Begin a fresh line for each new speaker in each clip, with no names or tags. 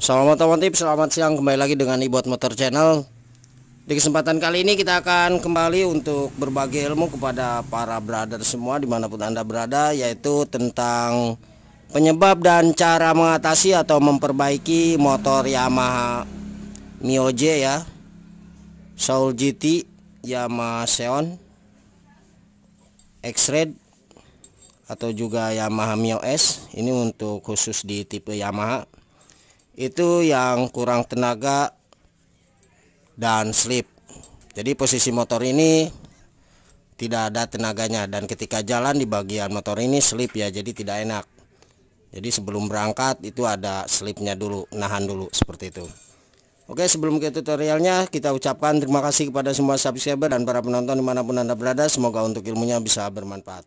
Selamat teman-teman, selamat siang kembali lagi dengan ibuat Motor Channel Di kesempatan kali ini kita akan kembali untuk berbagi ilmu kepada para brother semua dimanapun anda berada Yaitu tentang penyebab dan cara mengatasi atau memperbaiki motor Yamaha Mio J ya Soul GT Yamaha Xeon X-Red atau juga Yamaha Mio S ini untuk khusus di tipe Yamaha itu yang kurang tenaga dan slip jadi posisi motor ini tidak ada tenaganya dan ketika jalan di bagian motor ini slip ya jadi tidak enak jadi sebelum berangkat itu ada slipnya dulu nahan dulu seperti itu Oke sebelum ke tutorialnya kita ucapkan terima kasih kepada semua subscriber dan para penonton dimanapun anda berada semoga untuk ilmunya bisa bermanfaat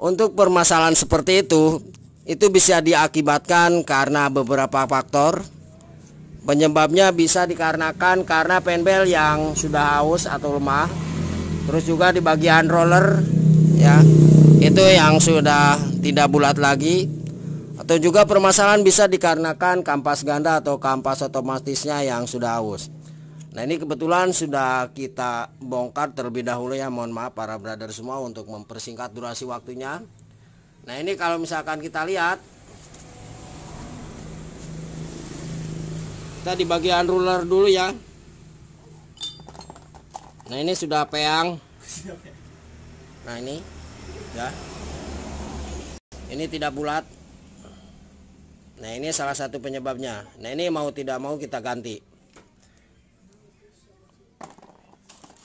untuk permasalahan seperti itu itu bisa diakibatkan karena beberapa faktor penyebabnya bisa dikarenakan karena penbel yang sudah haus atau lemah terus juga di bagian roller ya itu yang sudah tidak bulat lagi atau juga permasalahan bisa dikarenakan kampas ganda atau kampas otomatisnya yang sudah haus nah ini kebetulan sudah kita bongkar terlebih dahulu ya mohon maaf para brother semua untuk mempersingkat durasi waktunya Nah ini kalau misalkan kita lihat Kita di bagian ruler dulu ya Nah ini sudah peang Nah ini ya Ini tidak bulat Nah ini salah satu penyebabnya Nah ini mau tidak mau kita ganti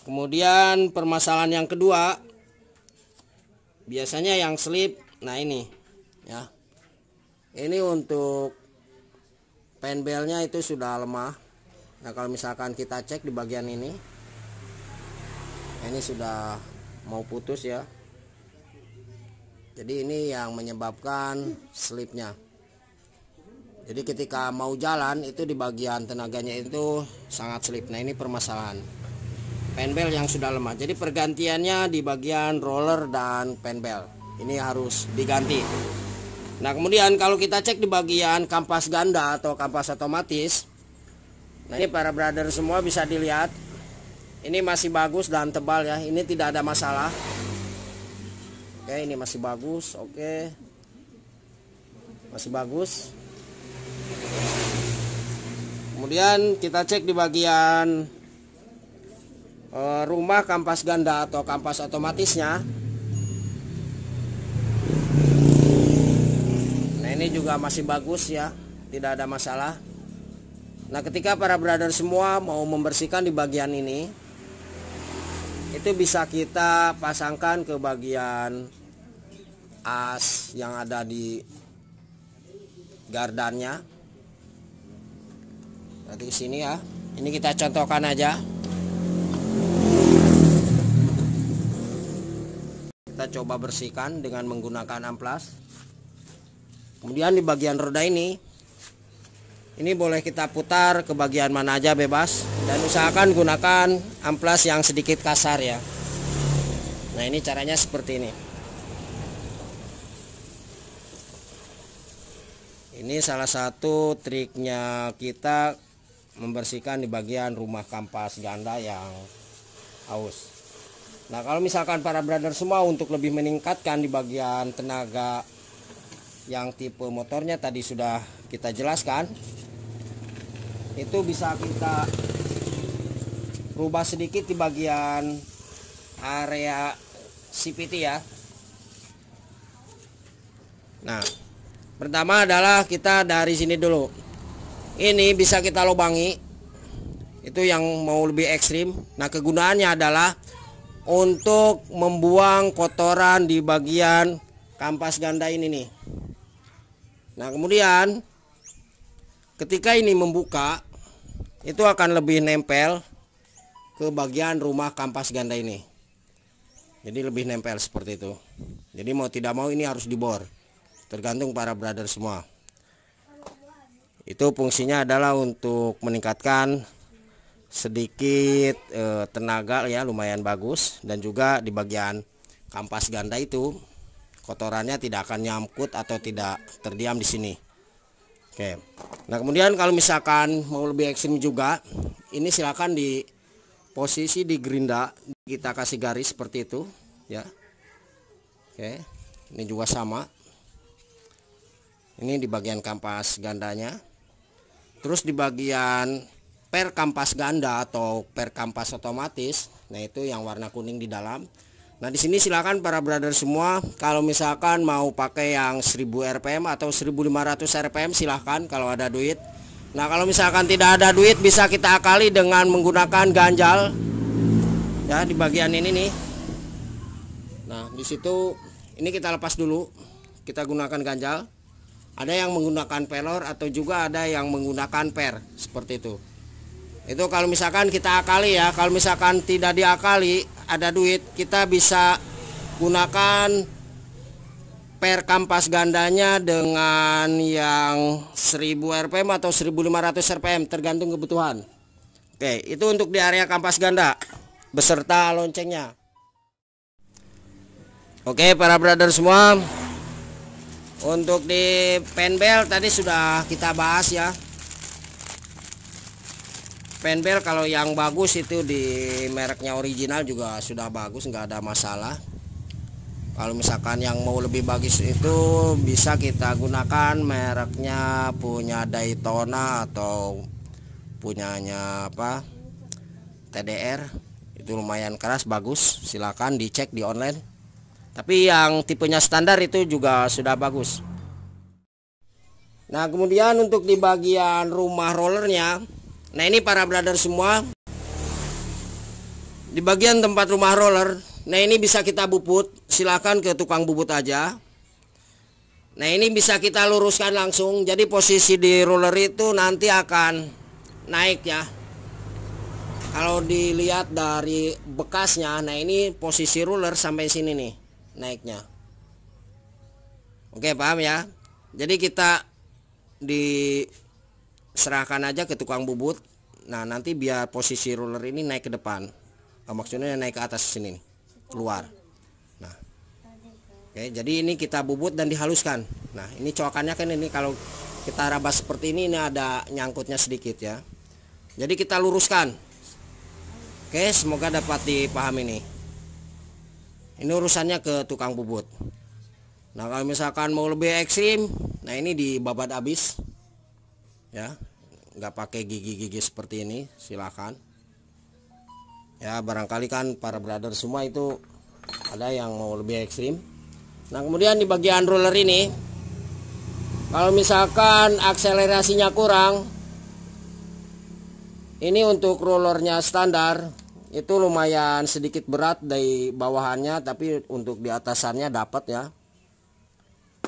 Kemudian permasalahan yang kedua Biasanya yang slip nah ini ya ini untuk penbelnya itu sudah lemah nah kalau misalkan kita cek di bagian ini ini sudah mau putus ya jadi ini yang menyebabkan slipnya jadi ketika mau jalan itu di bagian tenaganya itu sangat slip nah ini permasalahan penbel yang sudah lemah jadi pergantiannya di bagian roller dan penbel ini harus diganti nah kemudian kalau kita cek di bagian kampas ganda atau kampas otomatis nah ini para brother semua bisa dilihat ini masih bagus dan tebal ya ini tidak ada masalah oke ini masih bagus oke masih bagus kemudian kita cek di bagian eh, rumah kampas ganda atau kampas otomatisnya juga masih bagus ya tidak ada masalah nah ketika para brother semua mau membersihkan di bagian ini itu bisa kita pasangkan ke bagian as yang ada di gardannya nanti sini ya ini kita contohkan aja kita coba bersihkan dengan menggunakan amplas kemudian di bagian roda ini ini boleh kita putar ke bagian mana aja bebas dan usahakan gunakan amplas yang sedikit kasar ya nah ini caranya seperti ini ini salah satu triknya kita membersihkan di bagian rumah kampas ganda yang aus. nah kalau misalkan para brother semua untuk lebih meningkatkan di bagian tenaga yang tipe motornya tadi sudah kita jelaskan itu bisa kita rubah sedikit di bagian area CPT ya nah pertama adalah kita dari sini dulu ini bisa kita lubangi itu yang mau lebih ekstrim nah kegunaannya adalah untuk membuang kotoran di bagian kampas ganda ini nih Nah, kemudian ketika ini membuka, itu akan lebih nempel ke bagian rumah kampas ganda ini. Jadi lebih nempel seperti itu. Jadi mau tidak mau ini harus dibor. Tergantung para brother semua. Itu fungsinya adalah untuk meningkatkan sedikit eh, tenaga ya lumayan bagus dan juga di bagian kampas ganda itu kotorannya tidak akan nyamkut atau tidak terdiam di sini. Oke. Nah, kemudian kalau misalkan mau lebih ekstrim juga, ini silakan di posisi di gerinda kita kasih garis seperti itu, ya. Oke. Ini juga sama. Ini di bagian kampas gandanya. Terus di bagian per kampas ganda atau per kampas otomatis, nah itu yang warna kuning di dalam Nah di sini silakan para brother semua kalau misalkan mau pakai yang 1000 rpm atau 1500 rpm silahkan kalau ada duit. Nah kalau misalkan tidak ada duit bisa kita akali dengan menggunakan ganjal ya di bagian ini nih. Nah di situ ini kita lepas dulu kita gunakan ganjal. Ada yang menggunakan pelor atau juga ada yang menggunakan per seperti itu. Itu kalau misalkan kita akali ya kalau misalkan tidak diakali ada duit kita bisa gunakan per kampas gandanya dengan yang 1000 rpm atau 1500 rpm tergantung kebutuhan oke itu untuk di area kampas ganda beserta loncengnya oke para brother semua untuk di penbel tadi sudah kita bahas ya penbel kalau yang bagus itu di mereknya original juga sudah bagus nggak ada masalah kalau misalkan yang mau lebih bagus itu bisa kita gunakan mereknya punya Daytona atau punyanya apa TDR itu lumayan keras bagus silahkan dicek di online tapi yang tipenya standar itu juga sudah bagus nah kemudian untuk di bagian rumah rollernya Nah ini para brother semua Di bagian tempat rumah roller Nah ini bisa kita bubut Silahkan ke tukang bubut aja Nah ini bisa kita luruskan langsung Jadi posisi di roller itu nanti akan naik ya Kalau dilihat dari bekasnya Nah ini posisi roller sampai sini nih naiknya Oke paham ya Jadi kita di serahkan aja ke tukang bubut nah nanti biar posisi ruler ini naik ke depan nah, maksudnya naik ke atas sini nih, keluar nah oke jadi ini kita bubut dan dihaluskan nah ini coakannya kan ini kalau kita raba seperti ini ini ada nyangkutnya sedikit ya jadi kita luruskan oke semoga dapat dipahami ini. ini urusannya ke tukang bubut nah kalau misalkan mau lebih ekstrim nah ini dibabat abis ya nggak pakai gigi-gigi seperti ini silahkan ya barangkali kan para brother semua itu ada yang mau lebih ekstrim nah kemudian di bagian roller ini kalau misalkan akselerasinya kurang ini untuk rollernya standar itu lumayan sedikit berat dari bawahannya tapi untuk di atasannya dapat ya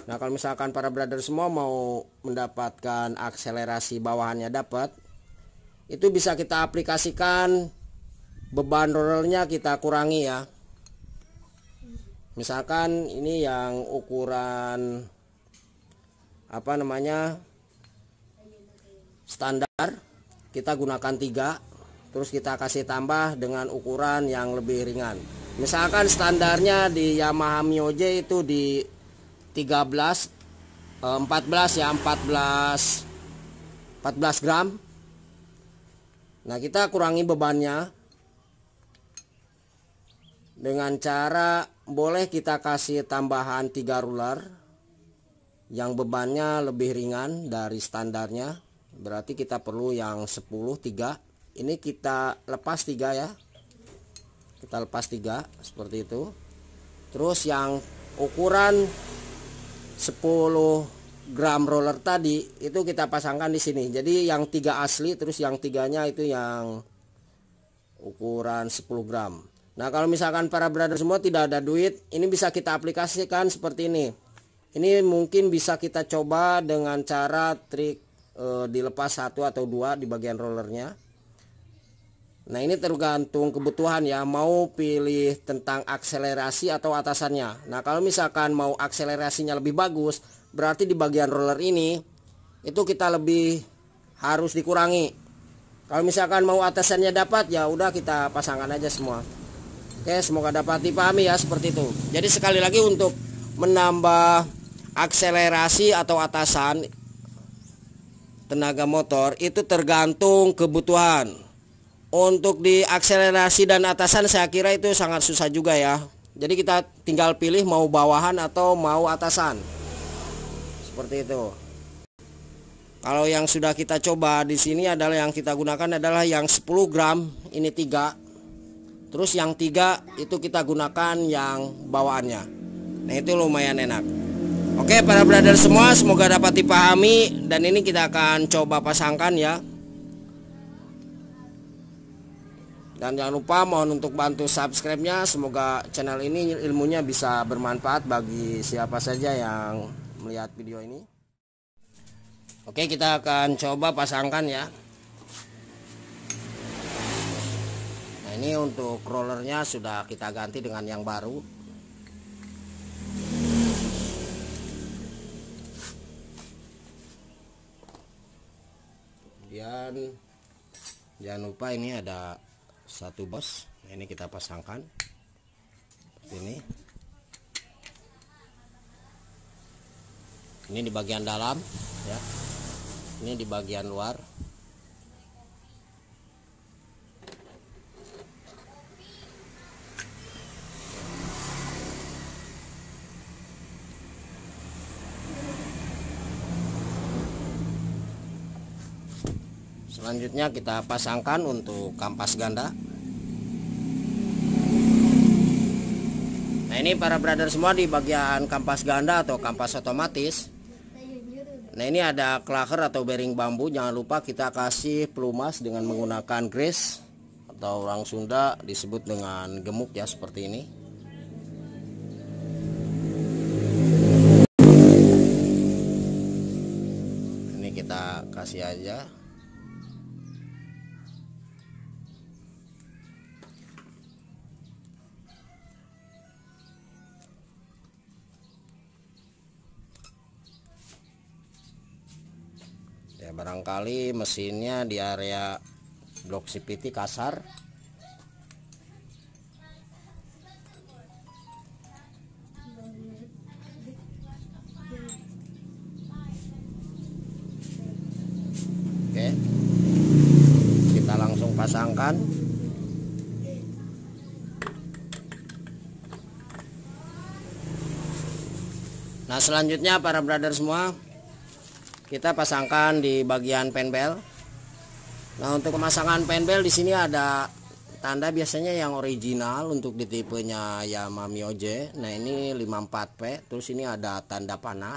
Nah kalau misalkan para brother semua mau mendapatkan akselerasi bawahannya dapat Itu bisa kita aplikasikan beban rollernya kita kurangi ya Misalkan ini yang ukuran apa namanya standar kita gunakan tiga terus kita kasih tambah dengan ukuran yang lebih ringan misalkan standarnya di Yamaha Mio itu di 13 14 eh, ya 14 14 gram nah kita kurangi bebannya dengan cara boleh kita kasih tambahan 3 ruler yang bebannya lebih ringan dari standarnya berarti kita perlu yang 10 3 ini kita lepas 3 ya kita lepas 3 seperti itu terus yang ukuran 10 gram roller tadi itu kita pasangkan di sini jadi yang tiga asli terus yang tiganya itu yang ukuran 10 gram nah kalau misalkan para brother semua tidak ada duit ini bisa kita aplikasikan seperti ini ini mungkin bisa kita coba dengan cara trik e, dilepas satu atau dua di bagian rollernya Nah ini tergantung kebutuhan ya mau pilih tentang akselerasi atau atasannya Nah kalau misalkan mau akselerasinya lebih bagus berarti di bagian roller ini itu kita lebih harus dikurangi Kalau misalkan mau atasannya dapat ya udah kita pasangkan aja semua Oke semoga dapat dipahami ya seperti itu Jadi sekali lagi untuk menambah akselerasi atau atasan tenaga motor itu tergantung kebutuhan untuk di akselerasi dan atasan saya kira itu sangat susah juga ya jadi kita tinggal pilih mau bawahan atau mau atasan seperti itu kalau yang sudah kita coba di sini adalah yang kita gunakan adalah yang 10 gram ini tiga terus yang tiga itu kita gunakan yang bawaannya nah itu lumayan enak Oke para brother semua semoga dapat dipahami dan ini kita akan coba pasangkan ya Dan jangan lupa mohon untuk bantu subscribe-nya. Semoga channel ini ilmunya bisa bermanfaat bagi siapa saja yang melihat video ini. Oke, kita akan coba pasangkan ya. Nah, ini untuk rollernya sudah kita ganti dengan yang baru. Kemudian jangan lupa ini ada satu bos ini kita pasangkan seperti ini ini di bagian dalam ya ini di bagian luar selanjutnya kita pasangkan untuk kampas ganda ini para brother semua di bagian kampas ganda atau kampas otomatis nah ini ada klaker atau bearing bambu jangan lupa kita kasih pelumas dengan menggunakan grease atau orang Sunda disebut dengan gemuk ya seperti ini ini kita kasih aja barangkali mesinnya di area blok CPT kasar oke kita langsung pasangkan nah selanjutnya para brother semua kita pasangkan di bagian penbel nah untuk pemasangan penbel di sini ada tanda biasanya yang original untuk di tipenya Yamaha Mioje nah ini 54P terus ini ada tanda panah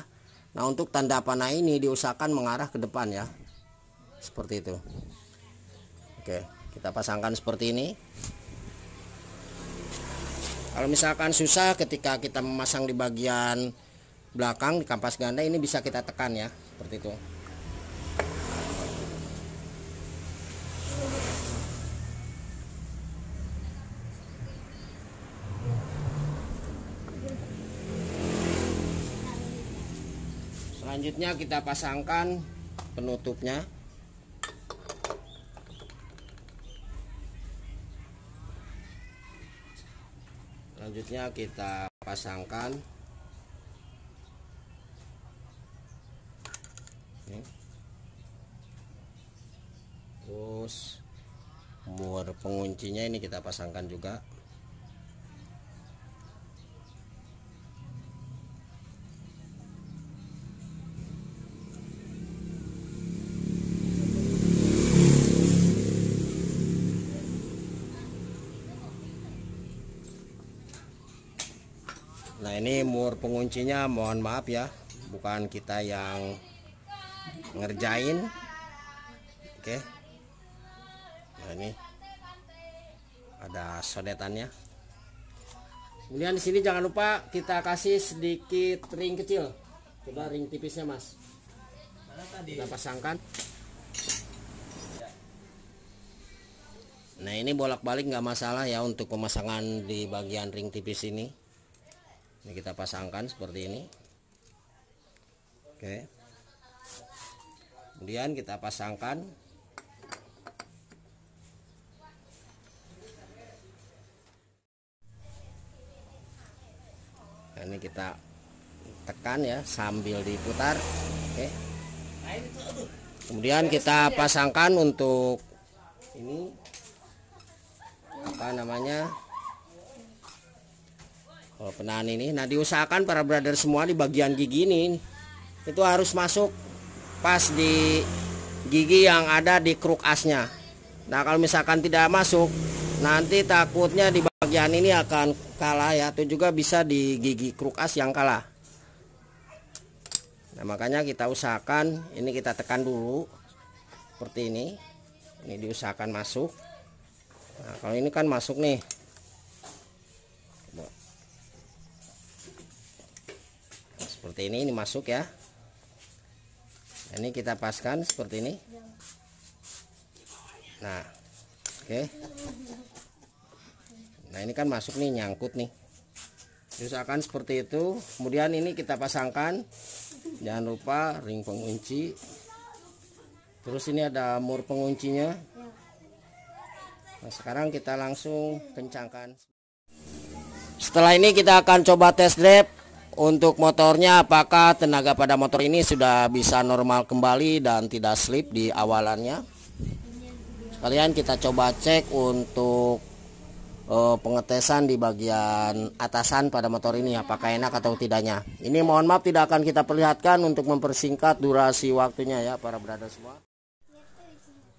nah untuk tanda panah ini diusahakan mengarah ke depan ya seperti itu oke kita pasangkan seperti ini kalau misalkan susah ketika kita memasang di bagian belakang di kampas ganda ini bisa kita tekan ya seperti itu selanjutnya kita pasangkan penutupnya selanjutnya kita pasangkan terus muar penguncinya ini kita pasangkan juga Nah ini mur penguncinya mohon maaf ya Bukan kita yang ngerjain Oke okay nah, ini ada sodetannya kemudian di sini jangan lupa kita kasih sedikit ring kecil coba ring tipisnya mas kita pasangkan nah ini bolak-balik nggak masalah ya untuk pemasangan di bagian ring tipis ini ini kita pasangkan seperti ini oke kemudian kita pasangkan nah, ini kita tekan ya sambil diputar oke kemudian kita pasangkan untuk ini apa namanya kalau penahan ini nah diusahakan para brother semua di bagian gigi ini itu harus masuk pas di gigi yang ada di kruk asnya nah kalau misalkan tidak masuk nanti takutnya di pekerjaan ini akan kalah ya atau juga bisa di gigi kruk as yang kalah nah makanya kita usahakan ini kita tekan dulu seperti ini ini diusahakan masuk nah kalau ini kan masuk nih nah, seperti ini ini masuk ya nah, ini kita paskan seperti ini nah oke okay nah ini kan masuk nih nyangkut nih misalkan seperti itu kemudian ini kita pasangkan jangan lupa ring pengunci terus ini ada mur penguncinya nah sekarang kita langsung kencangkan setelah ini kita akan coba tes drive untuk motornya apakah tenaga pada motor ini sudah bisa normal kembali dan tidak slip di awalannya sekalian kita coba cek untuk uh, pengetesan di bagian atasan pada motor ini apakah enak atau tidaknya ini mohon maaf tidak akan kita perlihatkan untuk mempersingkat durasi waktunya ya para brother semua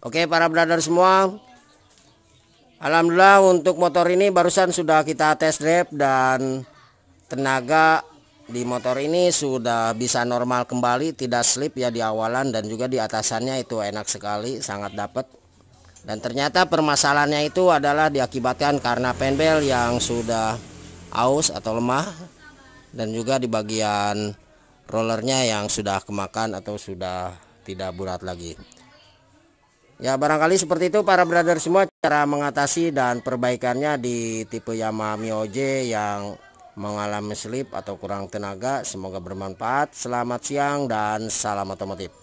oke para brother semua Alhamdulillah untuk motor ini barusan sudah kita tes drive dan tenaga di motor ini sudah bisa normal kembali tidak slip ya di awalan dan juga di atasannya itu enak sekali sangat dapat dan ternyata permasalahannya itu adalah diakibatkan karena penbel yang sudah aus atau lemah dan juga di bagian rollernya yang sudah kemakan atau sudah tidak bulat lagi. Ya barangkali seperti itu para brother semua cara mengatasi dan perbaikannya di tipe Yamaha Mio J yang mengalami slip atau kurang tenaga. Semoga bermanfaat. Selamat siang dan salam otomotif.